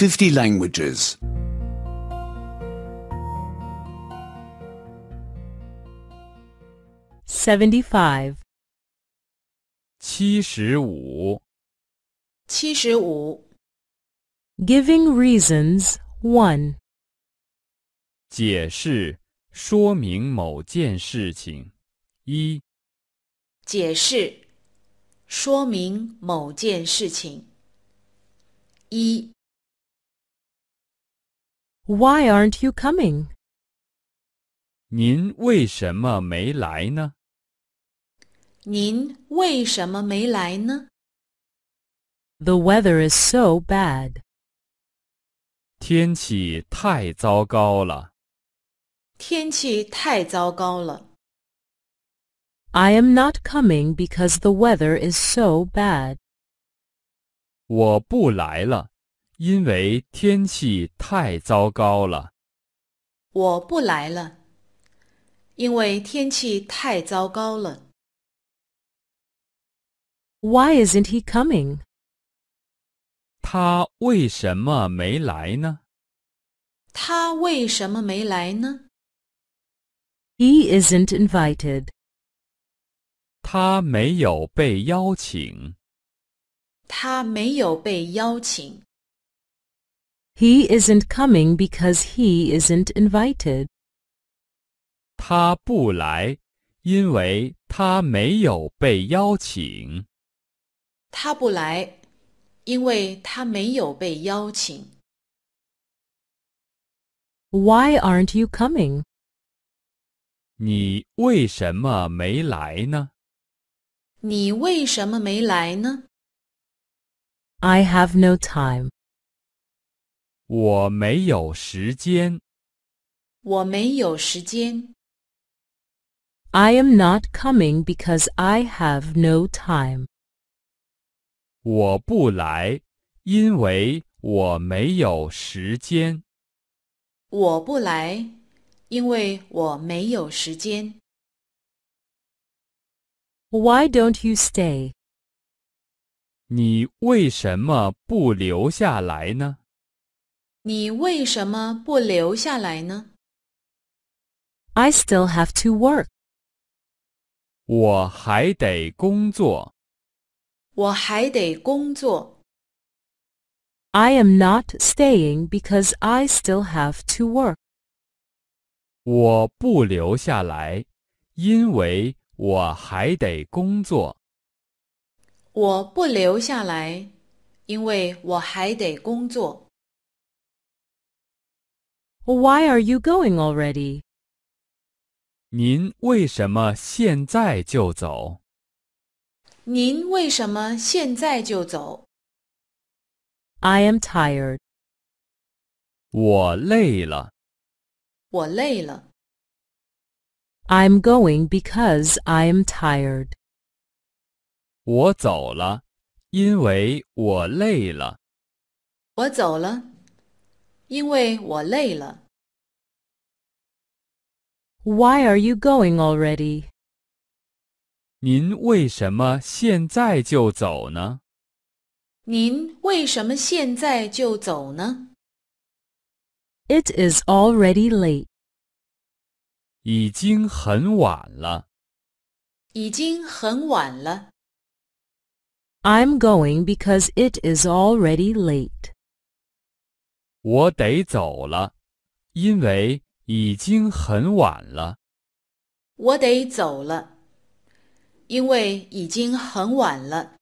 50 languages. Seventy-five. 75 Giving reasons 1解释说明某件事情一解释说明某件事情一 why aren't you coming? 您为什么没来呢？您为什么没来呢？The weather is so bad. 天气太糟糕了。天气太糟糕了。I am not coming because the weather is so bad. 我不来了，因为天气太糟糕了，我不来了。因为天气太糟糕了。Why isn't he coming？他为什么没来呢？他为什么没来呢？He isn't invited。他没有被邀请。他没有被邀请。He isn't coming because he isn't invited. 他不来，因为他没有被邀请。他不来，因为他没有被邀请。Why aren't you coming? I have no time. 我没有时间。我没有时间。I am not coming because I have no time. 我不来，因为我没有时间。我不来，因为我没有时间。Why don't you stay? 你为什么不留下来呢？你为什么不留下来呢？I still have to work. 我还得工作。我还得工作。I am not staying because I still have to work. 我不留下来，因为我还得工作。我不留下来，因为我还得工作。why are you going already? 您为什么现在就走？您为什么现在就走？I am tired. 我累了。我累了。I'm going because I am tired. 我走了，因为我累了。我走了，因为我累了。Why are you going already? 您为什么现在就走呢？您为什么现在就走呢？It is already late. 已经很晚了。已经很晚了。I'm going because it is already late. 我得走了，因为已经很晚了。我得走了，因为已经很晚了。